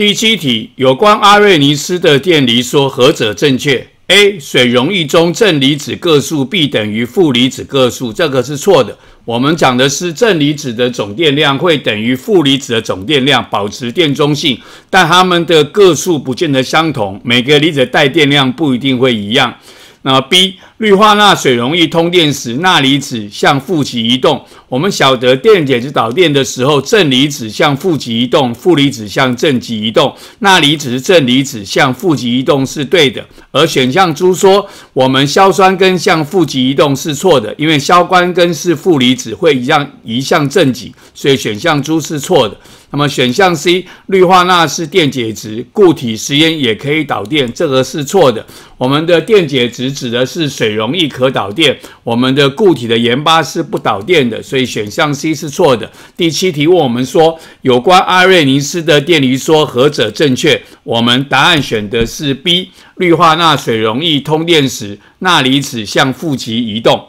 第七题，有关阿瑞尼斯的电离说，何者正确？A. 水溶液中正离子个数 B 等于负离子个数，这个是错的。我们讲的是正离子的总电量会等于负离子的总电量，保持电中性，但它们的个数不见得相同，每个离子带电量不一定会一样。那 B。氯化钠水溶液通电时，钠离子向负极移动。我们晓得电解质导电的时候，正离子向负极移动，负离子向正极移动。钠离子是正离子向负极移动是对的。而选项猪说我们硝酸根向负极移动是错的，因为硝酸根是负离子会移向移向正极，所以选项猪是错的。那么选项 C，氯化钠是电解质，固体食盐也可以导电，这个是错的。我们的电解质指的是水。水溶液可导电，我们的固体的盐巴是不导电的，所以选项 C 是错的。第七题问我们说有关阿瑞尼斯的电离说何者正确，我们答案选的是 B，氯化钠水溶液通电时，钠离子向负极移动。